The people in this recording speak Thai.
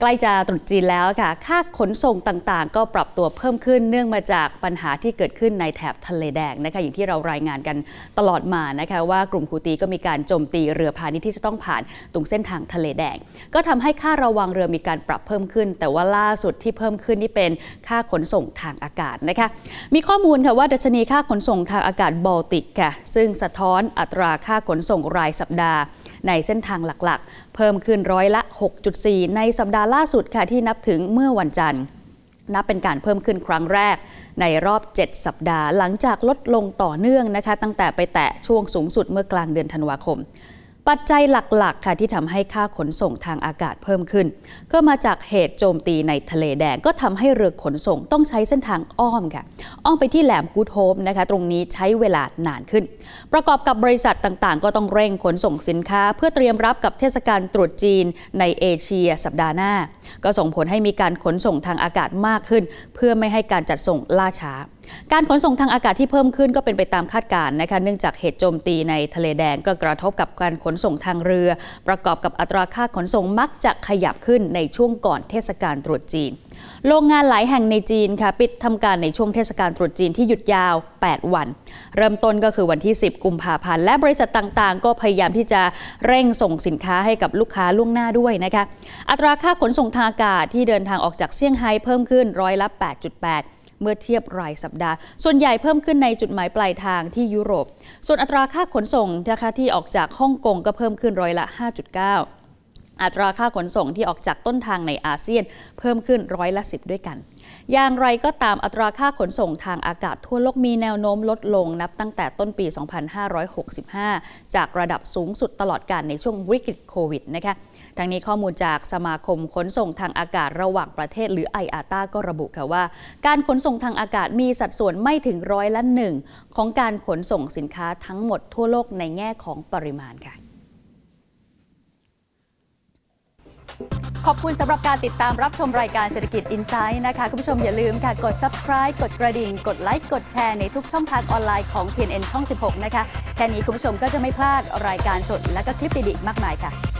ใกล้จะตรุษจีนแล้วค่ะค่าขนส่งต่างๆก็ปรับตัวเพิ่มขึ้นเนื่องมาจากปัญหาที่เกิดขึ้นในแถบทะเลแดงนะคะอย่างที่เรารายงานกันตลอดมานะคะว่ากลุ่มคูตีก็มีการโจมตีเรือพาณิชย์ที่จะต้องผ่าน ตรงเส้นทางทะเลแดง ก็ทำให้ค่าระวังเรือมีการปรับเพิ่มขึ้น แต่ว่าล่าสุดที่เพิ่มขึ้นนี่เป็นค่าขนส่งทางอากาศนะคะมีข้อมูลค่ะว่าดัชนีค่าขนส่งทางอากาศบอลติกค่ะซึ่งสะท้อนอัตราค่าขนส่งรายสัปดาห์ในเส้นทางหลักๆ เพิ่มขึ้นร้อยละ 6.4 ในสัปดาห์ล่าสุดค่ะ ที่นับถึงเมื่อวันจันทร์ นับเป็นการเพิ่มขึ้นครั้งแรก ในรอบ 7 สัปดาห์หลังจากลดลงต่อเนื่องนะคะ ตั้งแต่ไปแตะช่วงสูงสุดเมื่อกลางเดือนธันวาคมปัจจัยหลัก ๆ ค่ะ ที่ทำให้ค่าขนส่งทางอากาศเพิ่มขึ้น ก็มาจากเหตุโจมตีในทะเลแดงก็ทำให้เรือขนส่งต้องใช้เส้นทางอ้อมค่ะ อ้อมไปที่แหลมกูดโฮมนะคะตรงนี้ใช้เวลานานขึ้น ประกอบกับบริษัทต่างๆ ก็ต้องเร่งขนส่งสินค้า เพื่อเตรียมรับกับเทศกาลตรุษจีนในเอเชียสัปดาห์หน้า ก็ส่งผลให้มีการขนส่งทางอากาศมากขึ้น เพื่อไม่ให้การจัดส่งล่าช้าการขนส่งทางอากาศที่เพิ่มขึ้นก็เป็นไปตามคาดการณ์นะคะเนื่องจากเหตุโจมตีในทะเลแดงก็กระทบกับการขนส่งทางเรือ ประกอบกับอัตราค่าขนส่งมักจะขยับขึ้นในช่วงก่อนเทศกาลตรุษจีน โรงงานหลายแห่งในจีนค่ะปิดทำการในช่วงเทศกาลตรุษจีนที่หยุดยาว 8 วัน เริ่มต้นก็คือวันที่ 10กุมภาพันธ์และบริษัทต่างๆ ก็พยายามที่จะเร่งส่งสินค้าให้กับลูกค้าล่วงหน้าด้วยนะคะอัตราค่าขนส่งทางอากาศที่เดินทางออกจากเซี่ยงไฮ้เพิ่มขึ้น ร้อยละ8.8เมื่อเทียบรายสัปดาห์ ส่วนใหญ่เพิ่มขึ้นในจุดหมายปลายทางที่ยุโรป ส่วนอัตราค่าขนส่งนะคะที่ออกจากฮ่องกงก็เพิ่มขึ้นร้อยละ 5.9อัตราค่าขนส่งที่ออกจากต้นทางในอาเซียน เพิ่มขึ้นร้อยละ10ด้วยกัน อย่างไรก็ตามอัตราค่าขนส่งทางอากาศทั่วโลก มีแนวโน้มลดลงนับตั้งแต่ต้นปี 2565 จากระดับสูงสุดตลอดการในช่วงวิกฤตโควิดนะคะทังนี้ข้อมูลจากสมาคมขนส่งทางอากาศระหว่างประเทศหรือ i อ a t a ก็ระบุค่ะว่า การขนส่งทางอากาศมีสัดส่วนไม่ถึงร้อยละหนึ่งของการขนส่งสินค้าทั้งหมดทั่วโลกในแง่ของปริมาณค่ะขอบคุณสำหรับการติดตามรับชมรายการเศรษฐกิจอินไซด์นะคะคุณผู้ชมอย่าลืมค่ะกด subscribe กดกระดิ่ง กดไลค์กดแชร์ในทุกช่องทางออนไลน์ของ TNN ช่อง 16 นะคะ แค่นี้คุณผู้ชมก็จะไม่พลาดรายการสด และก็คลิปดีๆ มากมายค่ะ